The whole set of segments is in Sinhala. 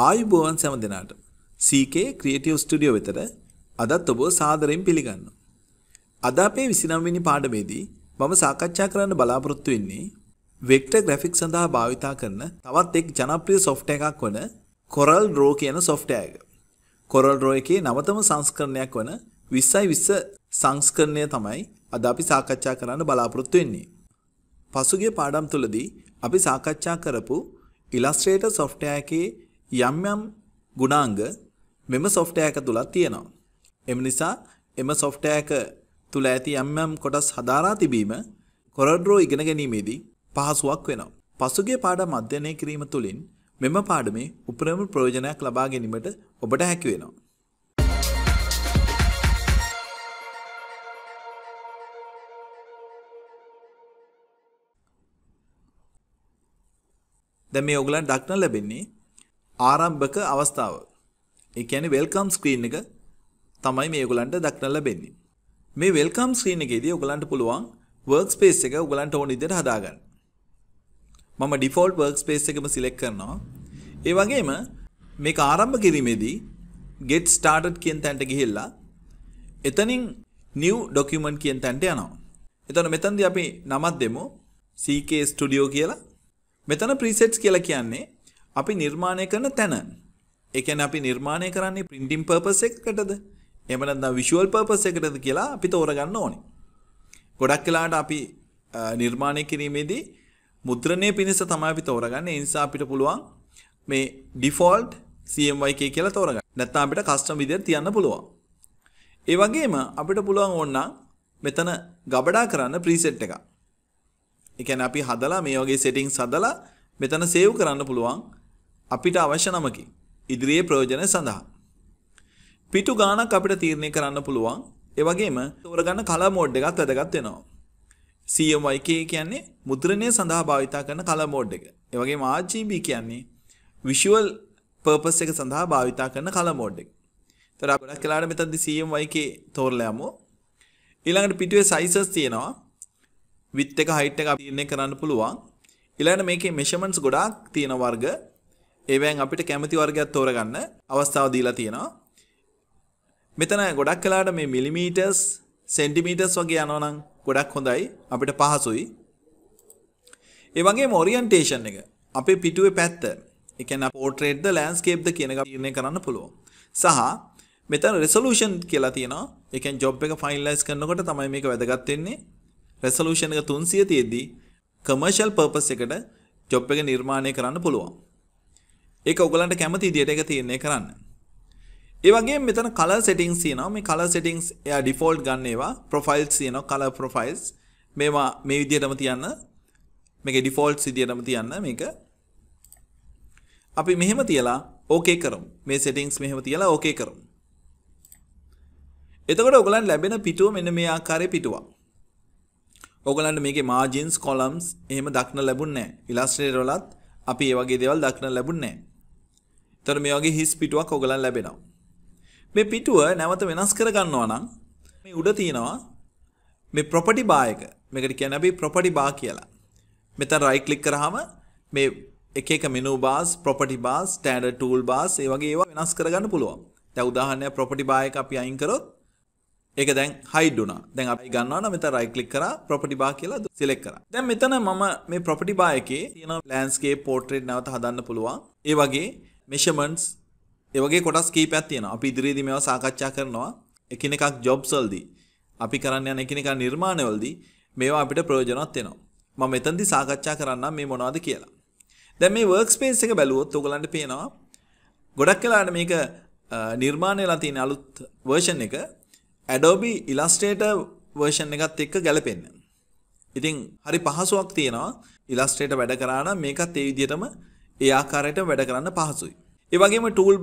ආයුබෝවන් සෑම දෙනාට CK ක්‍රියේටිව් ස්ටුඩියෝ වෙතට අදත් ඔබව සාදරයෙන් පිළිගන්නවා. අද අපේ 29 වෙනි පාඩමේදී මම සාකච්ඡා කරන්න බලාපොරොත්තු වෙන්නේ වෙක්ටර් ග්‍රැෆික්ස් සඳහා භාවිත කරන තවත් එක් ජනප්‍රිය software එකක් වන Corel Draw කියන software එක. Corel Draw එකේ නවතම සංස්කරණයක් වන 2020 සංස්කරණය තමයි අද අපි සාකච්ඡා කරන්න බලාපොරොත්තු වෙන්නේ. පසුගිය පාඩම් තුලදී අපි සාකච්ඡා කරපු Illustrator software එකේ යම් යම් ගුණාංග මෙම software එක තුලක් තියෙනවා. එම නිසා එම software එක තුල ඇති යම් යම් කොටස් හදාරා තිබීම Corel ඉගෙන ගැනීමේදී පහසුවක් වෙනවා. පසුගිය පාඩම් අධ්‍යයනය කිරීම තුළින් මෙම පාඩමේ උපරිම ප්‍රයෝජනයක් ලබා ගැනීමට ඔබට හැකි වෙනවා. දැන් මේ ඔයගලන් දක්න ලැබෙන්නේ ආරම්භක අවස්ථාව. ඒ කියන්නේ වෙල්කම් ස්ක්‍රීන් එක තමයි මේ ඔයගලන්ට දක්න ලැබෙන්නේ. මේ වෙල්කම් ස්ක්‍රීන් එකේදී ඔයගලන්ට පුළුවන් work space එක ඔයගලන්ට ඕන විදිහට හදාගන්න. මම default work space එකම select කරනවා. ඒ වගේම මේක ආරම්භ කිරීමේදී get started කියන තැනට ගිහිල්ලා එතනින් new document කියන තැනට යනවා. එතන මෙතනදී අපි නමක් දෙමු CK studio කියලා. මෙතන presets කියලා කියන්නේ අපි නිර්මාණය කරන තැන. ඒ කියන්නේ අපි නිර්මාණය කරන්නේ printing purpose එකකටද? එහෙම නැත්නම් visual purpose එකකටද කියලා අපි තෝරගන්න ඕනේ. ගොඩක් වෙලාවට අපි නිර්මාණය කිරීමේදී මුද්‍රණය පිණිස තමයි අපි තෝරගන්නේ. ඒ නිසා අපිට පුළුවන් මේ default CMYK කියලා තෝරගන්න. නැත්නම් අපිට custom විදියට තියන්න පුළුවන්. ඒ වගේම අපිට පුළුවන් ඕනනම් මෙතන ගබඩා කරන්න preset එකක්. ඒ කියන්නේ අපි හදලා මේ වගේ settings හදලා මෙතන save කරන්න පුළුවන්. අපිට අවශ්‍ය නමකින් ඉදිරියේ ප්‍රයෝජනය සඳහා. පිටු ගානක් අපිට තීරණය කරන්න පුළුවන්. ඒ වගේම තෝරගන්න කලර් මෝඩ් එකත් වැදගත් වෙනවා. CMYK කියන්නේ මුද්‍රණය සඳහා භාවිත කරන කලර් මෝඩ් එක. ඒ වගේම RGB කියන්නේ visual purpose එක සඳහා භාවිත කරන කලර් මෝඩ් එක. ඒතර අපි ගොඩක් වෙලාවට මෙතනදී CMYK තෝරලා යමු. ඊළඟට පිටුවේ sizes තියෙනවා. width එක height එක තීරණය කරන්න පුළුවන්. ඊළඟට මේකේ measurements ගොඩාක් තියෙන වර්ග ඒවෑන් අපිට කැමති වර්ගයක් තෝරගන්න අවස්ථාව දීලා තියෙනවා. මෙතන ගොඩක් කලාට මේ මිලිමීටර්ස් සෙන්ටිමීටර්ස් වගේ යනවා නම් ගොඩක් හොඳයි අපිට පහසුයි. ඒ වගේම ඔරියන්ටේෂන් එක අපේ පිටුවේ පැත්ත ඒ කියන්නේ පෝට්‍රේට්ද ලෑන්ඩ්ස්කේප්ද කියන එක තීරණය කරන්න පුළුවන්. සහ මෙතන රෙසලූෂන් කියලා තියෙනවා. ඒ කියන්නේ ජොබ් එක ෆයිනලයිස් කරනකොට තමයි මේක වැදගත් වෙන්නේ. රෙසලූෂන් එක 300 තියෙද්දි කමර්ෂල් පර්පස් එකට ජොබ් එක නිර්මාණය කරන්න පුළුවන්. ඒක ඔයගලන්ට කැමති විදියට ඒක තීරණය කරන්න. ඒ වගේම මෙතන color settings තියෙනවා. මේ color settings එයා default ගන්න ඒවා. profiles තියෙනවා color profiles. මේවා මේ විදියටම තියන්න. මේකේ default විදියටම තියන්න මේක. අපි මෙහෙම තියලා okay කරමු. මේ settings මෙහෙම තියලා okay කරමු. එතකොට ඔයගලන්ට ලැබෙන පිටුව මෙන්න මේ ආකාරයේ පිටුවක්. ඔයගලන්ට මේකේ margins columns එහෙම දක්න ලැබුණ නැහැ. illustrator වලත් අපි ඒ වගේ දේවල් දක්න ලැබුණ නැහැ. එතකොට මේ වගේ හිස් පිටුවක් ඔයගලන් ලැබෙනවා. මේ පිටුව නැවත වෙනස් කර ගන්නවා නම් මේ උඩ තියෙනවා මේ property bar එක. මේකට කියන්නේ අපි property bar කියලා. මෙතන right click කරාම මේ එක එක menu bars, property bars, standard tool bars ඒ වගේ ඒවා වෙනස් කරගන්න පුළුවන්. දැන් උදාහරණයක් property bar එක අපි අයින් කරොත් ඒක දැන් hide වුණා. දැන් අපි ගන්නවා නම් මෙතන right click කරා property bar කියලා select කරා. දැන් මෙතන මම මේ property bar එකේ තියෙන landscape portrait නැවත හදන්න පුළුවන්. ඒ වගේ මෙෂමන්ස් ඒවගේ කොටස් කීපයක් තියෙනවා. අපි ඉදිරියේදී මේවා සාකච්ඡා කරනවා. එකිනෙකක් ජොබ්ස්වලදී අපි කරන්න යන එකිනෙක නිර්මාණවලදී මේවා අපිට ප්‍රයෝජනවත් වෙනවා. මම මෙතනදී සාකච්ඡා කරන්නම් මේ මොනවද කියලා. දැන් මේ workspace එක බැලුවොත් ඔයගලන්ට පේනවා ගොඩක් වෙලාවට මේක නිර්මාණය වෙලා තියෙන අලුත් version එක Adobe Illustrator version එකත් එක්ක ගැලපෙන්නේ. ඉතින් හරි පහසුවක් තියෙනවා Illustrator වැඩ කරා නම් මේකත් ඒ විදිහටම ඒ ආකාරයට වැඩ කරන්න පහසුයි. ඒවගේම ටූල්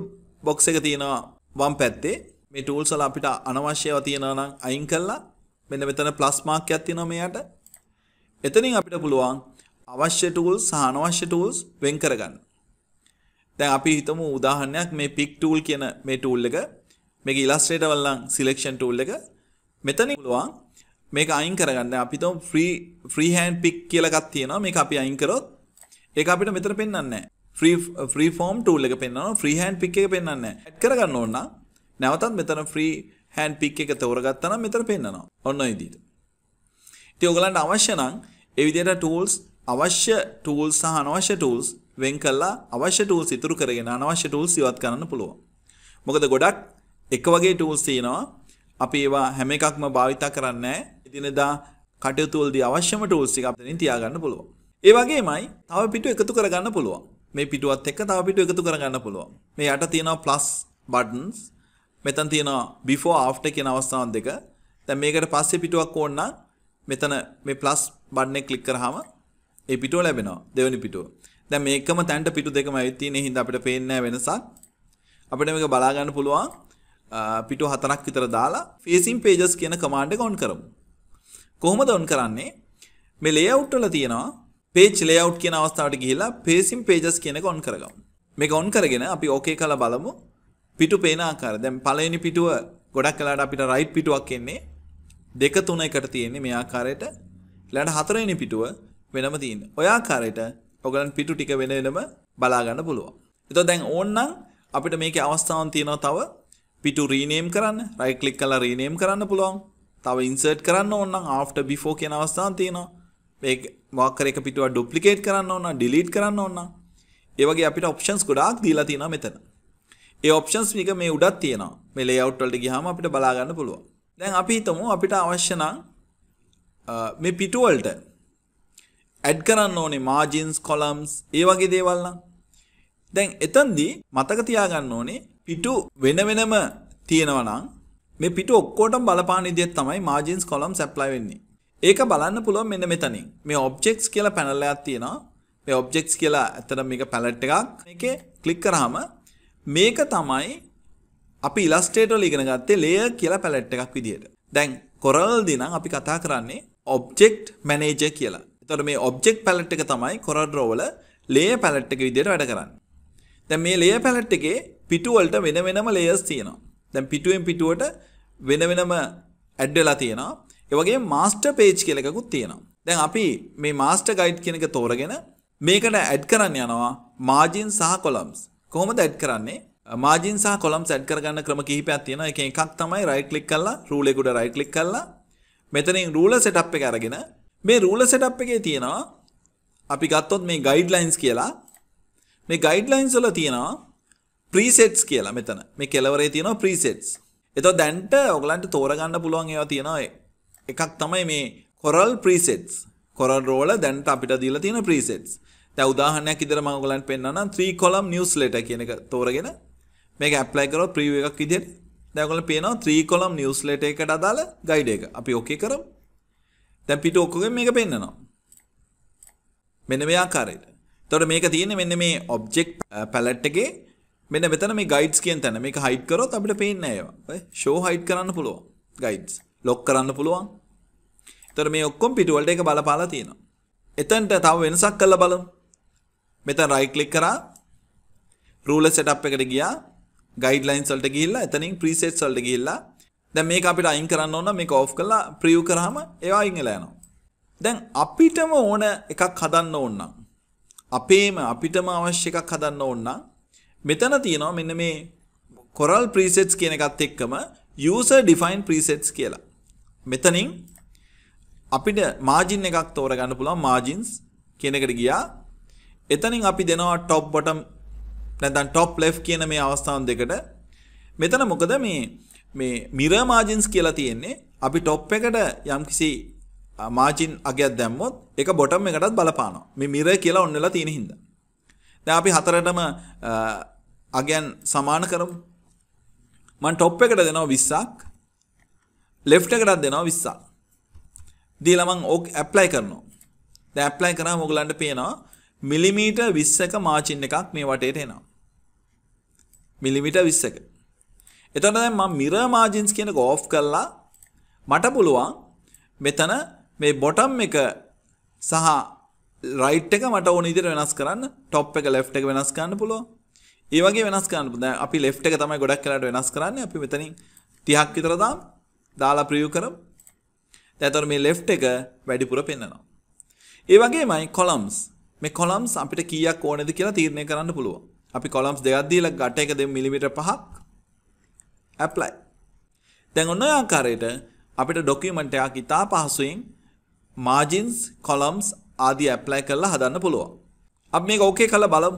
බොක්ස එක තියෙනවා වම් පැත්තේ මේ ටූල්සල අපිට අනවශ්‍යව තියෙනවා නම් අයින් කරලා මෙන්න මෙතන ප්ලස් මාක්කයක් තියෙනවා මෙයාට. එතනින් අපිට පුළුවන් අවශ්‍ය ටූල්ස් සහ අනවශ්‍ය ටූල්ස් වෙන් කරගන්න. දැන් අපි හිතමු උදාහරණයක් මේ pick tool කියන මේ tool එක මේක illustrator වල නම් selection tool එක මෙතනින් පුළුවන් මේක අයින් කරගන්න. අපි හිතමු free free hand pick කියලා එකක් තියෙනවා. මේක අපි අයින් කරොත් ඒක අපිට මෙතන පෙන්වන්නේ නැහැ. ්‍රී ෆෝම් ටූල් එක පෙන්න්නන ්‍රීහන් පික් එක පෙන්න්න කරගන්න ඕන්න නැවතත් මෙතන ෆ්‍රී හැන් පික් එක තවරගත්තන මෙතර පෙන්න්නනවා ඔන්න ඉදීට. ති ඔගලන්ට අවශ්‍යනං එවිදියට ටූල්ස් අවශ්‍ය ටූල් සහ අනවශ්‍ය ටූල්ස් වෙන් කල්ලා අවශ්‍ය ටූල් සිතුරු කරගෙන අනවශ්‍ය ටූල් සිවත් කරන්න පුළුව. මොකද ගොඩක් එක වගේ ටූල් තියෙනවා අපි ඒවා හැම එකක්ම භාවිතා කරන්න ඉදිනදා කටයුතුවල්දී අවශ්‍යම ටූල්සි අපතනින් තියාගන්න පුළුව. ඒ වගේමයි තව පිටු එකතු කරගන්න පුළුවන්. මේ පිටුවත් එක්ක තව පිටු එකතු කරගන්න පුළුවන්. මේ යට තියෙනවා plus buttons. මෙතන තියෙනවා before after කියන අවස්ථාවන් දෙක. දැන් මේකට පස්සේ පිටුවක් ඕන නම් මෙතන මේ plus button එක click කරාම ඒ පිටුව ලැබෙනවා. දෙවෙනි පිටුව. දැන් මේකම තැන්ට පිටු දෙකම ඇවිත් තියෙන හින්දා අපිට පේන්නේ වෙනසක්. අපිට මේක බලා ගන්න පුළුවන් පිටු හතරක් විතර දාලා facing pages කියන command එක on කරමු. කොහොමද on කරන්නේ? මේ layout වල තියෙනවා page layout කියන අවස්ථාවට ගිහිලා facing pages කියන එක on කරගමු. මේක on කරගෙන අපි okay කරලා බලමු. පිටු පේන ආකාරය. දැන් පළවෙනි පිටුව ගොඩක් වෙලාට අපිට right පිටුවක් එන්නේ. දෙක තුන එකට තියෙන්නේ මේ ආකාරයට. ඊළඟට හතරවෙනි පිටුව වෙනම තියෙන්නේ. ඔය ආකාරයට ඔයගලන් පිටු ටික වෙන වෙනම බලා ගන්න පුළුවන්. එතකොට දැන් ඕන්නම් අපිට මේකේ අවස්ථාවන් තියෙනවා තව පිටු rename කරන්න, right click කරලා rename කරන්න පුළුවන්. තව insert කරන්න ඕන්නම් after before කියන අවස්ථාවක් තියෙනවා. මේ මොකක් හරි එක පිටුවක් ඩුප්ලිකේට් කරන්න ඕන ඩිලීට් කරන්න ඕන ඒ වගේ අපිට ඔප්ෂන්ස් ගොඩාක් දීලා තියෙනවා මෙතන. ඒ ඔප්ෂන්ස් ටික මේ උඩත් තියෙනවා. මේ ලේඅවුට් වලට ගියාම අපිට බලා ගන්න පුළුවන්. දැන් අපි හිතමු අපිට අවශ්‍ය නම් මේ පිටුව වලට ඇඩ් කරන්න ඕනේ මාජින්ස්, කොලම්ස්, ඒ වගේ දේවල් නම්. දැන් එතෙන්දී මතක තියාගන්න ඕනේ පිටු වෙන වෙනම තියෙනවා නම් මේ පිටු ඔක්කොටම බලපාන විදිහට තමයි මාජින්ස්, කොලම්ස් ඇප්ලයි වෙන්නේ. ඒක බලන්න පුළුවන් මෙන්න මෙතනින්. මේ objects කියලා panel එකක් තියෙනවා. මේ objects කියලා ඇත්තට මේක palette එකක්. මේකේ click කරාම මේක තමයි අපි Illustrator වල ඉගෙන ගත්තේ layer කියලා palette එකක් විදියට. දැන් Corel දී නම් අපි කතා කරන්නේ object manager කියලා. එතකොට මේ object palette එක තමයි Corel Draw වල layer palette එක විදියට වැඩ කරන්නේ. දැන් මේ layer palette එකේ පිටු වලට වෙන වෙනම layers තියෙනවා. දැන් පිටුවෙන් පිටුවට වෙන වෙනම ඇඩ් වෙලා තියෙනවා. ඒවගේ මාස්ටර් පේජ් කියලකුත් තියෙනවා. දැන් අපි මේ මාස්ටර් ගයිඩ් කියන එක තෝරගෙන මේකට ඇඩ් කරන්න යනවා මාජින් සහ කොලම්ස්. කොහොමද ඇඩ් කරන්නේ? මාජින් සහ කොලම්ස් ඇඩ් කරගන්න ක්‍රම කිහිපයක් තියෙනවා. එකෙන් එකක් තමයි රයිට් ක්ලික් කරලා රූල් එකට රයිට් ක්ලික් කරලා මෙතනින් රූලර් සෙටප් එක අරගෙන මේ රූලර් සෙටප් එකේ තියෙනවා අපි ගත්තොත් මේ ගයිඩ්ලයින්ස් කියලා මේ ගයිඩ්ලයින්ස් වල තියෙනවා ප්‍රීසෙට්ස් කියලා මෙතන. මේ කෙලවරේ තියෙනවා ප්‍රීසෙට්ස්. එතකොට දැන්ට ඔයගලන්ට තෝරගන්න පුළුවන් ඒවා තියෙනවා එකක් තමයි මේ කොරල් ප්‍රීසෙට්ස්. කොරල් රෝල දැන්ට අපිට දීලා තියෙන ප්‍රීසෙට්ස්. දැන් උදාහරණයක් ඉදර මම ඔයගලන්ට පෙන්නන්නම් 3 column newsletter කියන එක තෝරගෙන මේක apply කරොත් preview එකක් විදියට දැන් ඔයගලන්ට පේනවා 3 column newsletter එකට අදාළ guide එක. අපි okay කරමු. දැන් පිට ඔක්කොගෙන් මේක පෙන්නනවා. මෙන්න මේ ආකාරයට. එතකොට මේක තියෙන්නේ මෙන්න මේ object palette එකේ මෙන්න මෙතන මේ guides කියන තැන. මේක hide කරොත් අපිට පේන්නේ නැහැ ඒවා. show hide කරන්න පුළුවන් guides. ලොක් කරන්න පුළුවන්. එතකොට මේ ඔක්කොම පිටුවලට එක බලපාලා තියෙනවා. එතනට තව වෙනසක් කරලා බලමු. මෙතන right click කරා ruler setup එකට ගියා guidelines වලට ගිහිල්ලා එතනින් presets වලට ගිහිල්ලා දැන් මේක අපිට අයින් කරන්න ඕන මේක off කරලා preview කරාම ඒවා අයින් වෙලා යනවා. දැන් අපිටම ඕන එකක් හදන්න ඕන නම් අපේම අපිටම අවශ්‍ය එකක් හදන්න ඕන නම් මෙතන තියෙනවා මෙන්න මේ Coral presets කියන එකත් එක්කම user defined presets කියලා. මෙතනින් අපිට මාජින් එකක් තෝරගන්න පුළුවන් මාජින්ස් කියන එකට ගියා. එතනින් අපි දෙනවා টොප් බොටම් නැත්නම් টොප් left කියන මේ අවස්ථාන් දෙකට. මෙතන මොකද මේ මේ mirror margins කියලා තියෙන්නේ. අපි টොප් එකට යම්කිසි මාජින් අගයක් දැම්මොත් ඒක බොටම් එකටත් බලපානවා. මේ mirror කියලා ඔන්නෙලා තියෙන හින්දා. දැන් අපි හතරටම අගයන් සමාන කරමු. මම টොප් එකට දෙනවා 20ක්. ලෙෆ්ට් එකටත් දෙනවා 20ක්. දීලා මම ඕක ඇප්ලයි කරනවා. දැන් ඇප්ලයි කරාම ඔයගලන්ට පේනවා මිලිමීටර් 20ක මාචින් එකක් මේ වටේට එනවා. මිලිමීටර් 20ක. එතකොට දැන් මම mirror margins කියනක off කරලා මට පුළුවන් මෙතන මේ bottom එක සහ right එක මට ඕන විදිහට වෙනස් කරන්න, top එක left එක වෙනස් කරන්න පුළුවන්. ඒ වගේ වෙනස් කරන්න පුළුවන්. දැන් අපි left එක තමයි ගොඩක් වෙලාට වෙනස් කරන්නේ. අපි මෙතනින් 30ක් විතර දාමු. දාලා ප්‍රියු කරමු. දැන් එතකොට මේ left එක වැඩිපුර පෙන්වනවා. ඒ වගේමයි columns. මේ columns අපිට කීයක් ඕනේද කියලා තීරණය කරන්න පුළුවන්. අපි columns දෙකක් දීලා ගැට එක 2 mm 5ක් apply. දැන් ඔන්න ඔය ආකාරයට අපිට ડોකියුමන්ට් එකක් ඉතා පහසුවෙන් margins, columns ආදී apply කරලා හදන්න පුළුවන්. අපි මේක okay කරලා බලමු.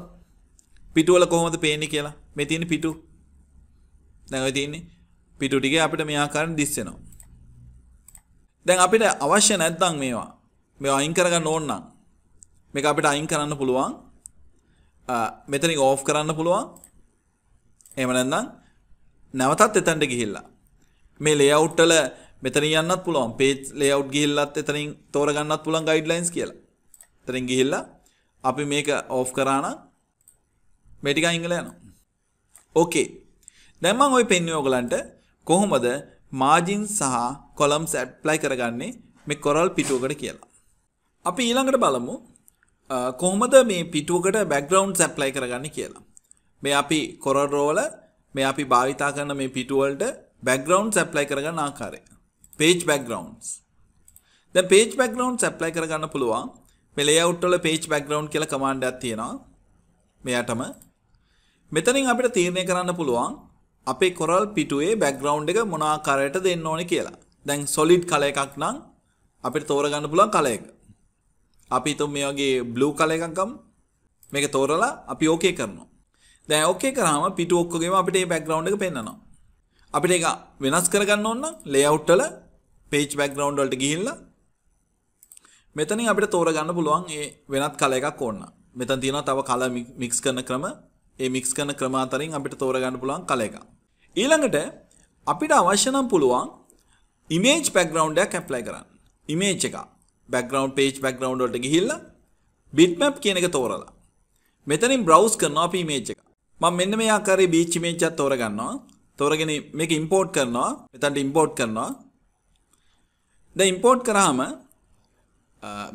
පිටු වල කොහොමද පේන්නේ කියලා. මේ තියෙන පිටු. දැන් ඔය තියෙන්නේ පිටු ටික අපිට මේ ආකාරයෙන් දිස්සෙනවා. දැන් අපිට අවශ්‍ය නැත්නම් මේවා මේවා අයින් කරගන්න ඕන නම් මේක අපිට අයින් කරන්න පුළුවන්. මෙතනින් ඕෆ් කරන්න පුළුවන්. එහෙම නැත්නම් නැවතත් එතනට ගිහිල්ලා මේ ලේඅවුට් වල මෙතන යන්නත් පුළුවන්. page layout ගිහිල්ලත් එතනින් තෝරගන්නත් පුළුවන් guidelines කියලා. එතනින් ගිහිල්ලා අපි මේක off කරා නම් මේ ටික අයින් වෙලා යනවා. okay. දැන් මම ওই පෙන්වුවේ ඔයගලන්ට කොහොමද මාජින් සහ කොලම්ස් ඇප්ලයි කරගන්නේ මේ කොරල් පිටුවකට කියලා. අපි ඊළඟට බලමු කොහොමද මේ පිටුවකට බැක්ග්‍රවුන්ඩ් සැප්ලයි කරගන්න කියලා. මේ අපි කොරල් රෝවල මේ අපි භාවිතා කරන මේ පිටුවලට බැක්ග්‍රවුන්ඩ් සැප්ලයි කරගන්න ආකාරය. Page backgrounds. දැන් පේජ් බැක්ග්‍රවුන්ඩ් සැප්ලයි කරගන්න පුළුවන්. මේ ලේඅවුට් වල පේජ් බැක්ග්‍රවුන්ඩ් කියලා කමාන්ඩ් එකක් තියෙනවා. මෙයාටම මෙතනින් අපිට තීරණය කරන්න පුළුවන් අපේ කොරල් පිටුවේ බැක්ග්‍රවුන්් එක මොනාකාරයට දෙන්න ඕනි කියලා. දැන් සොලිඩ් කල එකක් නම් අපිට තෝරගන්න පුළුවන් කල එක. අපි තුම් මේ වගේ බ්ලූ කල එකක්කම් මේක තෝරලා අපි ඕකේ කරනවා. දැන් ඕකේ කරාම පිටු ඔක්කොගේම අපිට මේ බැක්ග්‍රවුන්් එක පෙන්වනවා. අපිට ඒක වෙනස් කරගන්න ඕන නම් ලේඅවුට් වල page background වලට ගිහිල්ලා මෙතනින් අපිට තෝරගන්න පුළුවන් ඒ වෙනත් කල එකක් ඕන. මෙතන තියෙනවා තව කල මික්ස් කරන ක්‍රම ඒ මික්ස් කරන ක්‍රම අතරින් අපිට තෝරගන්න පුළුවන් කල එක. ඊළඟට අපිට අවශ්‍ය නම් පුළුවන් ඉමේජ් බෑග්ග්‍රවුන්ඩ් එකක් ඇප්ලයි කරන්න. ඉමේජ් එක. බෑග්ග්‍රවුන්ඩ් පේජ් බෑග්ග්‍රවුන්ඩ් වලට ගිහිල්ලා bitmap කියන එක තෝරලා. මෙතනින් බ්‍රවුස් කරනවා අපි ඉමේජ් එක. මම මෙන්න මේ ආකාරයේ beach image එකක් තෝරගන්නවා. තෝරගෙන මේක import කරනවා. මෙතනට import කරනවා. දැන් import කරාම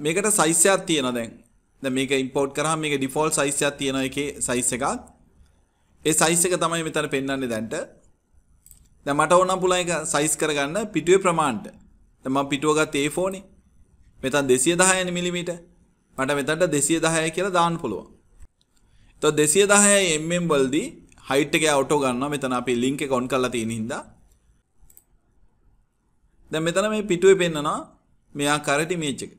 මේකට සයිස් එකක් තියෙනවා දැන්. දැන් මේක import කරාම මේක default size එකක් තියෙනවා එකේ size එකක්. ඒ සයිස් එක තමයි මෙතන පෙන්වන්නේ දැන්ට. දැන් මට ඕන නම් පුළුවන් එක සයිස් කරගන්න පිටුවේ ප්‍රමාණයට. දැන් මම පිටුව ගත්ත A4 නේ. මෙතන 210 මිලිමීටර්. මට මෙතනට 210 කියලා දාන්න පුළුවන්. එතකොට 210 mm වලදී හයිට් එක ඔටෝ ගන්නවා මෙතන අපි ලින්ක් එක ඔන් කරලා තියෙන හින්දා දැන් මෙතන මේ පිටුවේ පෙන්නනවා මේ ආකාරයට ඉමේජ් එක.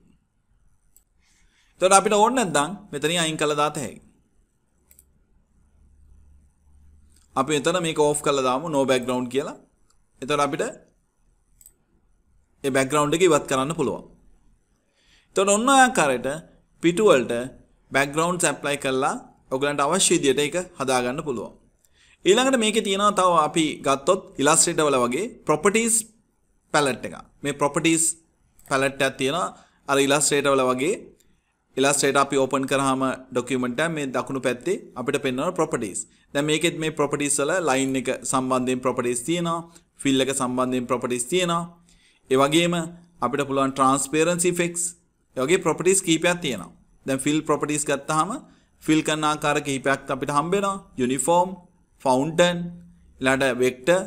එතකොට අපිට ඕන නැත්නම් මෙතනින් අයින් කරලා දාත හැකියි. අපි එතන මේක ඕෆ් කරලා දාමු no background කියලා. එතකොට අපිට ඒ background එක ඉවත් කරන්න පුළුවන්. එතකොට ඔන්න ඔය ආකාරයට පිටු වලට backgrounds apply කරලා ඔයගලන්ට අවශ්‍ය විදියට ඒක හදා ගන්න පුළුවන්. ඊළඟට මේකේ තියෙනවා තව අපි ගත්තොත් Illustrator වල වගේ properties palette එක. මේ properties palette එකක් තියෙනවා අර Illustrator වල වගේ ඉලස්ට්‍රේට් අපි ඕපන් කරාම ඩොකියුමන්ට් එක මේ දකුණු පැත්තේ අපිට පෙන්වන properties. දැන් මේකෙත් මේ properties වල line එක සම්බන්ධයෙන් properties තියෙනවා, fill එක සම්බන්ධයෙන් properties තියෙනවා. ඒ වගේම අපිට පුළුවන් transparency effects. ඒ වගේ properties කීපයක් තියෙනවා. දැන් fill properties ගත්තාම fill කරන ආකාර කිහිපයක් අපිට හම්බ වෙනවා. uniform, fountain, ඊළඟට vector,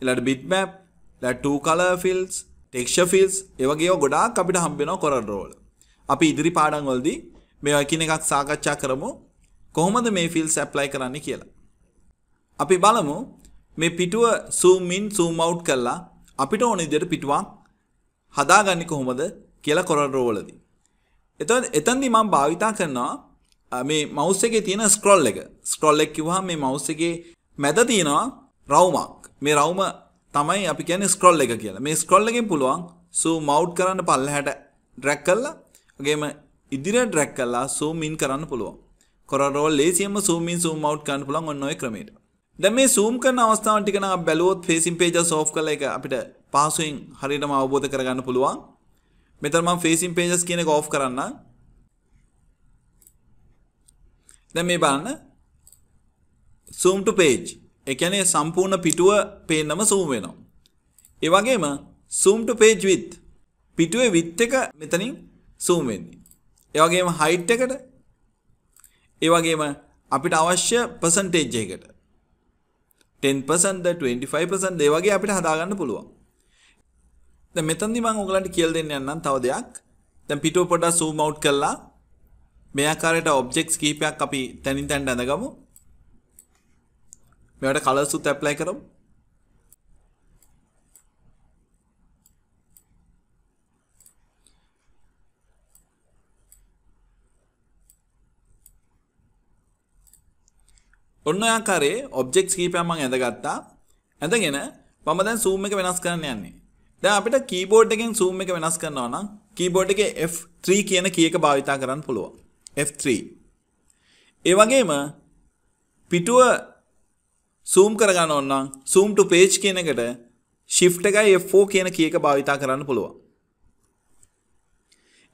ඊළඟට bitmap, ඊළඟට two color fields, texture fields. ඒ වගේ ඒවා ගොඩාක් අපිට හම්බ වෙනවා Corel Draw වල. අපි ඉදිරි පාඩම් වලදී මේවා එකිනෙකක් සාකච්ඡා කරමු කොහොමද මේ ෆිල්ඩ්ස් ඇප්ලයි කරන්න කියලා. අපි බලමු මේ පිටුව zoom in zoom out කරලා අපිට ඕන විදිහට පිටුවක් හදාගන්නේ කොහොමද කියලා කොරඩෝ වලදී. එතකොට එතෙන්දී මම භාවිතා කරනවා මේ මවුස් එකේ තියෙන ස්ක්‍රෝල් එක. ස්ක්‍රෝල් එක කිව්වහම මේ මවුස් එකේ මැද තියෙනවා රවුමක්. මේ රවුම තමයි අපි කියන්නේ ස්ක්‍රෝල් එක කියලා. මේ ස්ක්‍රෝල් එකෙන් පුළුවන් zoom out කරන්න පල්ලහැට drag කරලා වගේම ඉදිරියට ඩ්‍රැග් කරලා zoom in කරන්න පුළුවන්. කොරරෝල් ලේසියෙන්ම zoom in zoom out කරන්න පුළුවන් ඔන්න ඔය ක්‍රමයට. දැන් මේ zoom කරන අවස්ථාවන් ටික නම් අපි බැලුවොත් facing pages off කරලා ඒක අපිට පහසුවෙන් හරියටම අවබෝධ කරගන්න පුළුවන්. මෙතන මම facing pages කියන එක off කරන්නම්. දැන් මේ බලන්න zoom to page ඒ කියන්නේ සම්පූර්ණ පිටුව පේන්නම zoom වෙනවා. ඒ වගේම zoom to page width පිටුවේ width එක මෙතනින් සූම් වෙන්නේ. ඒ වගේම height එකට ඒ වගේම අපිට අවශ්‍ය percentage එකකට 10%ද 25%ද ඒ වගේ අපිට හදාගන්න පුළුවන්. දැන් මෙතනදී මම ඔයගලන්ට කියලා දෙන්න යන්නම් තව දෙයක්. දැන් පිටුව පොඩ්ඩක් zoom out කරලා මේ ආකාරයට objects කිහිපයක් අපි තනින් තනට අඳගමු. මේවට colors උත් apply කරමු. ඔන්න ඔයාකාරේ ඔබ්ෙක් කීපයම්ම ඇඳගත්තා ඇඳගෙන මම දැන් සූම් එක වෙනස් කරන්න යන්නේ දැ අපිට කීබෝඩ් එකෙන් සූම් එක වෙනස් කරනවා නම් කීබෝඩ් එක F3 කියන කියක භාවිතා කරන්න පුළුවන් F3 ඒ වගේම පිටුව සූම් කරගන්න ඔන්නම් සූම්ට පේජ් කියන එකට ශිෆ්ට එකයි F4 කියන කියක භාවිතා කරන්න පුළුවන්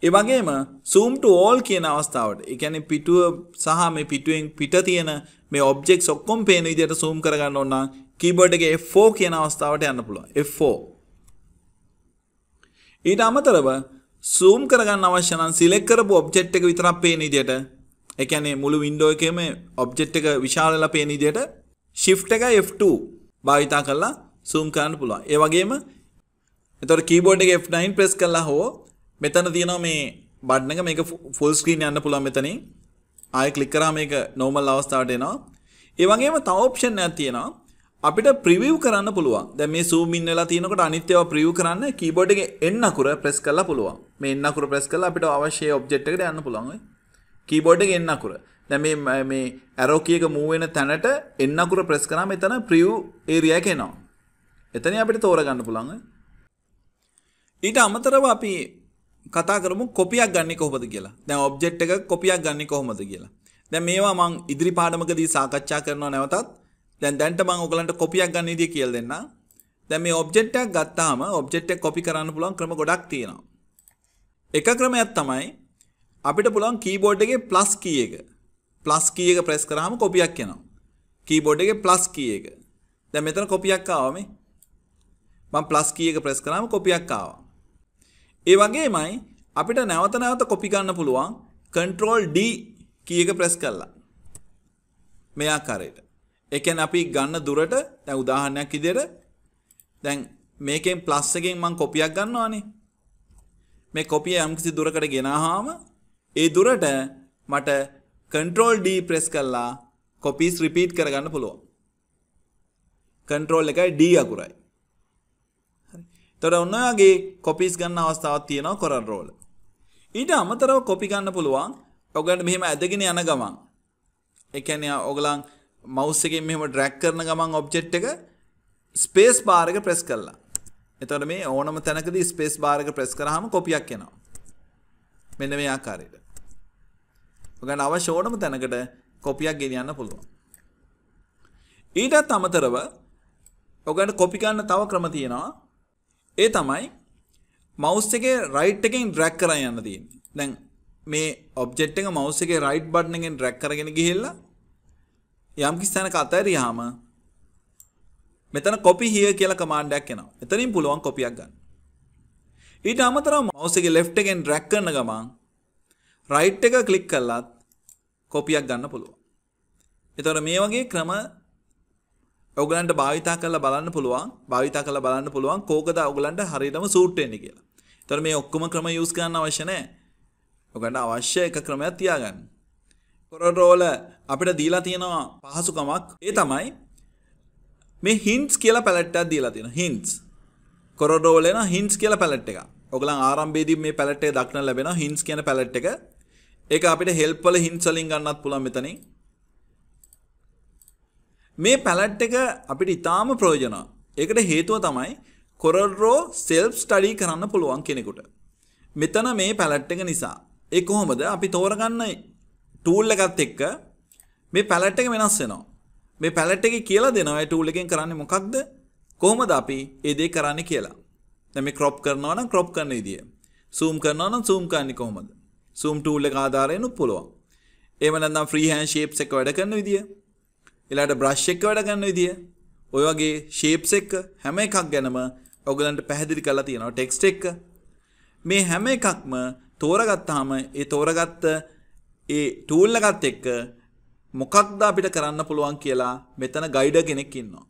ඒ වගේම සූම්ට ඕල් කියන අවස්ථාවට එකැන පිටුව සහ මේ පිටුවෙන් පිට තියෙන මේ ඔබ්ෙක් ඔක්කොම් පේන විදියට සූම් කරගන්න ඔන්න කීබඩ්ගේ F4 කියන අවස්ථාවට යන්න පුළුවන් F4 ඊට අමතරව සූම් කරගන්න අවශ්‍ය නම් සිලෙක්ට් කරපු ඔබ්ජෙක්ට් එක විතරක් පේන විදියට ඒ කියන්නේ මුළු වින්ඩෝ එකේම ඔබ්ජෙක්ට් එක විශාල වෙලා පේන විදියට shift එක F2 භාවිතා කරලා සූම් කරන්න පුළුවන්. ඒ වගේම එතකොට keyboard එක F9 press කරලා හෝ මෙතන තියෙනවා මේ බටන් එක මේක full screen යන්න පුළුවන් මෙතනින්. ආය කලික් කරා මේක නෝමල් අවස්ථාවට එනවා. ඒ වගේම තව ඔප්ෂන් එකක් තියෙනවා. අපිට ප්‍රිවිව් කරන්න පුළුවන්. දැන් මේ zoom in වෙලා තියෙනකොට අනිත් ඒවා ප්‍රිවිව් කරන්න keyboard එකේ n අකුර press කරලා පුළුවන්. මේ n අකුර press කරලා අපිට අවශ්‍ය object එකට යන්න පුළුවන්. keyboard එකේ n අකුර. දැන් මේ මේ arrow key එක move වෙන තැනට n අකුර press කරාම එතන preview area එක එනවා. එතන අපිට තෝරගන්න පුළුවන්. ඊට අමතරව අපි කතා කරමු කොපියක් ගන්න කොහොමද කියලා. දැන් ඔබ්ජෙක්ට් එක කොපියක් ගන්න කොහොමද කියලා. දැන් මේවා මම ඉදිරි පාඩමකදී සාකච්ඡා කරනවා නැවතත්. දැන් දැන්ට මම ඔයගලන්ට කොපියක් ගන්න විදිය කියලා දෙන්නම්. දැන් මේ ඔබ්ජෙක්ට් එකක් ගත්තාම ඔබ්ජෙක්ට් එක කොපි කරන්න පුළුවන් ක්‍රම ගොඩක් තියෙනවා. එක ක්‍රමයක් තමයි අපිට පුළුවන් කීබෝඩ් එකේ ප්ලස් කී එක. ප්ලස් කී එක ප්‍රෙස් කරාම කොපියක් එනවා. කීබෝඩ් එකේ ප්ලස් කී එක. දැන් මෙතන කොපියක් ආවා මේ. මම ප්ලස් කී එක ප්‍රෙස් කරාම කොපියක් ආවා. ඒ වගේමයි අපිට නැවත නැවත කොපි ගන්න පුළුවන් control D කී එක press කරලා. මේ ආකාරයට. ඒ කියන්නේ අපි ගන්න දුරට දැන් උදාහරණයක් විදියට දැන් මේකෙන් ප්ලස් එකෙන් මම කොපියක් ගන්නවානේ. මේ කොපිය යම්කිසි දුරකට ගෙනාවාම ඒ දුරට මට control D press කරලා copies repeat කරගන්න පුළුවන්. control එකයි D අකුරයි. හරි. එතකොට ඔන්න ඔයගේ copies ගන්න අවස්ථාවක් තියෙනවා Corel Draw වල. ඊට අමතරව කොපි ගන්න පුළුවන් ඔගලන්ට මෙහෙම ඇදගෙන යන ගමන් ඒ කියන්නේ ඔගලන් මවුස් එකෙන් මෙහෙම ඩ්‍රැග් කරන ගමන් ඔබ්ජෙක්ට් එක ස්පේස් බාර් එක ප්‍රෙස් කරලා එතකොට මේ ඕනම තැනකදී ස්පේස් බාර් එක ප්‍රෙස් කරාම කොපියක් එනවා මෙන්න මේ ආකාරයට ඔගලන්ට අවශ්‍ය ඕනම තැනකට කොපියක් ගෙනියන්න පුළුවන් ඊටත් අමතරව ඔගලන්ට කොපි ගන්න තව ක්‍රම තියෙනවා ඒ තමයි මවස් එකේ රයිට් එකෙන් ඩ්‍රැග් කරලා යන්න තියෙන්නේ. දැන් මේ ඔබ්ජෙක්ට් එක මවස් එකේ රයිට් බටන් එකෙන් ඩ්‍රැග් කරගෙන ගිහිල්ලා යම් කිසි තැනක අතහැරියාම මෙතන copy here කියලා command එකක් එනවා. එතනින් පුළුවන් copy එකක් ගන්න. ඊට අමතරව mouse එකේ left එකෙන් drag කරන ගමන් right එක click කළත් copy එකක් ගන්න පුළුවන්. එතකොට මේ වගේ ක්‍රම ඔගලන්ට භාවිතා කරලා බලන්න පුළුවන් භාවිතා කරලා බලන්න පුළුවන් කෝකද ඔගලන්ට හරියටම සූට් වෙන්නේ කියලා. ඒතර මේ ඔක්කොම ක්‍රම යූස් කරන්න අවශ්‍ය නැහැ. ඔගලන්ට අවශ්‍ය එක ක්‍රමයක් තියාගන්න. කොරටෝල අපිට දීලා තියෙනවා පහසුකමක් ඒ තමයි මේ හින්ස් කියලා පැලට්ටක් දීලා තියෙන හින්ස් කොරඩෝලන හින්ස් කියල පැලට් එක ඔගලන් ආරම්බේදී මේ පැලට්ේ දක්න ලැබෙන හින්ස් කියන පැලට් එක ඒ අපිට හෙල්පල හින්සලින් ගන්නත් පුළන් මෙතනින් මේ පැලට් එක අපිට ඉතාම ප්‍රයෝජනවා. ඒකට හේතුව තමයි කොරල්රෝ සෙල්ෆ් ස්ටඩි කරන්න පුළුවන් කෙනෙකුට. මෙතන මේ පැලට් එක නිසා. ඒ කොහොමද අපි තෝරගන්න ටූල් එකත් එක්ක මේ පැලට් එක වෙනස් වෙනවා. මේ පැලට් එක කියලා දෙනවා ඒ ටූල් එකෙන් කරන්නේ මොකක්ද? කොහොමද අපි ඒ දේ කරන්නේ කියලා. දැන් මේ crop කරනවා නම් crop කරන විදිය. zoom කරනවා නම් zoom කරන්නේ කොහොමද? zoom tool එක ආධාරයෙන් උත් පුළුවන්. එහෙම නැත්නම් free hand shapes එක වැඩ කරන විදිය. එලාට බ්‍රශ් එක වැඩ ගන්න විදිය ඔය වගේ ෂේප්ස් එක්ක හැම එකක් ගැනම ඔයගලන්ට පැහැදිලි කරලා තියෙනවා ටෙක්ස්ට් එක මේ හැම එකක්ම තෝරගත්තාම ඒ තෝරගත්ත ඒ ටූල් එකත් එක්ක මොකක්ද අපිට කරන්න පුළුවන් කියලා මෙතන ගයිඩ කෙනෙක් ඉන්නවා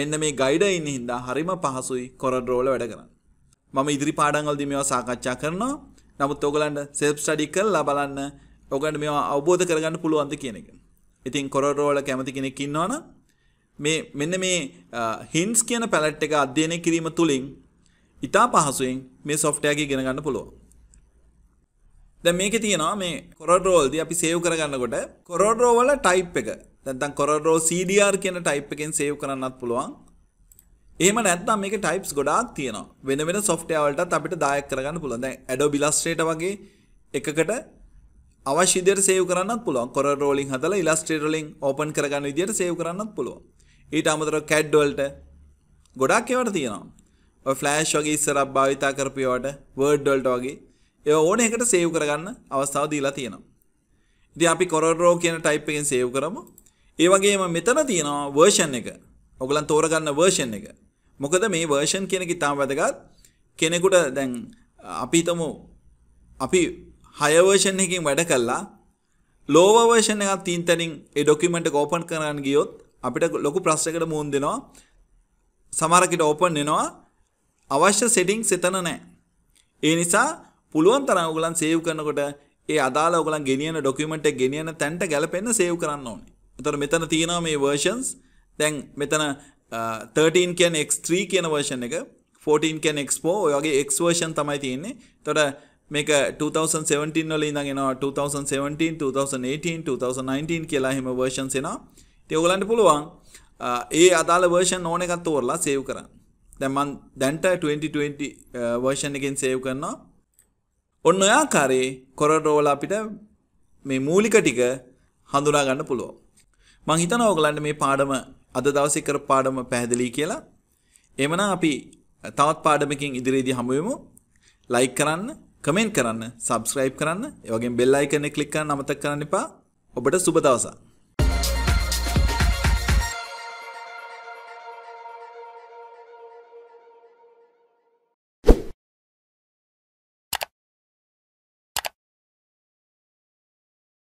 මෙන්න මේ ගයිඩ ඉන්න හින්දා හරිම පහසුයි කොරඩෝ වල වැඩ කරන්න මම ඉදිරි පාඩම්වලදී මේවා සාකච්ඡා කරනවා නමුත් ඔයගලන්ට self study කරලා බලන්න ඔයගලන්ට මේවා අවබෝධ කරගන්න පුළුවන්ද කියන එක ඉතින් කොරරෝල කැමති කෙනෙක් ඉන්නවන මේ මෙන්න මේ හින්ස් කියන පැලට් එක අධ්‍යයනය කිරීම තුළින් ඉතා පහසුවෙන් මේ සොෆ්ටයගේ ගෙනගන්න පුළුව දැ මේක තියෙනවා මේ කොරඩරෝල්ද අපි සේව් කරගන්නකොට කොරෝඩරෝවල ටයිප් එක තැන් කොරඩරෝ CDR කියන ටයිප් එකෙන් සේව් කරන්නත් පුළුවන් ඒම නැත්නම් මේක ටයිප්ස් ගොඩාක් තියෙනවා වෙන වෙන සොෆ්ටයවලටත් අපිට දායක් කරගන්න පුළුවන් දැන් Adobe Illustrator වගේ එකකට අවශ්‍ය විදියට සේව් කරන්නත් පුළුවන්. කොර රෝලින් හදලා ඉලස්ට්‍රේටර් වලින් ඕපන් කරගන්න විදියට සේව් කරන්නත් පුළුවන්. ඊට අමතරව CAD වලට ගොඩක් ඒවට තියෙනවා. ඔය ෆ්ලෑෂ් වගේ ඉස්සරහ භාවිතා කරපු ඒවාට Word වලට වගේ ඒවා ඕන එකට සේව් කරගන්න අවස්ථාව දීලා තියෙනවා. ඉතින් අපි කොරරෝ කියන ටයිප් එකෙන් සේව් කරමු. ඒ වගේම මෙතන තියෙනවා version එක. ඔයගලන් තෝරගන්න version එක. මොකද මේ version කියන එක ඉතාම වැදගත්. කෙනෙකුට දැන් අපි හිතමු අපි 6 version එකකින් වැඩ කළා lower version එකක් තියෙන තැනින් ඒ document එක open කරන්න ගියොත් අපිට ලොකු ප්‍රශ්නයකට මුහුණ දෙනවා සමහරකට open වෙනවා අවශ්‍ය settings එතන නැහැ ඒ නිසා පුළුවන් තරම් ඔයගලන් save කරනකොට ඒ අදාළ ඔයගලන් ගෙනියන document එක ගෙනියන තැනට ගැලපෙන්න save කරන්න ඕනේ. එතකොට මෙතන තියෙනවා මේ versions දැන් මෙතන 13 කියන්නේ x3 කියන version එක 14 කියන්නේ x4 ඔය වගේ x version තමයි තියෙන්නේ. එතකොට මේක 2017 වල ඉඳන් එනවා 2017 2018 2019 කියලා එහෙම versions එනවා. ඉතින් ඔයගලන්ට පුළුවන් ඒ අදාළ version ඕන එකක් තෝරලා save කරන්න. දැන් මම දැන්ට 2020 version එකෙන් save කරනවා. ඔන්න ඔය ආකාරයේ Corridor වල අපිට මේ මූලික ටික හඳුනා ගන්න පුළුවන්. මං හිතනවා ඔයගලන්ට මේ පාඩම අද දවසේ කරපු පාඩම පැහැදිලි කියලා. එමනම් අපි තවත් පාඩමකින් ඉදිරියේදී හමු වෙමු. ලයික් කරන්න කමෙන්ට් කරන්න, subscribe කරන්න, ඒ වගේම bell icon එක click කරන්න අමතක කරන්න එපා. ඔබට සුබ දවසක්.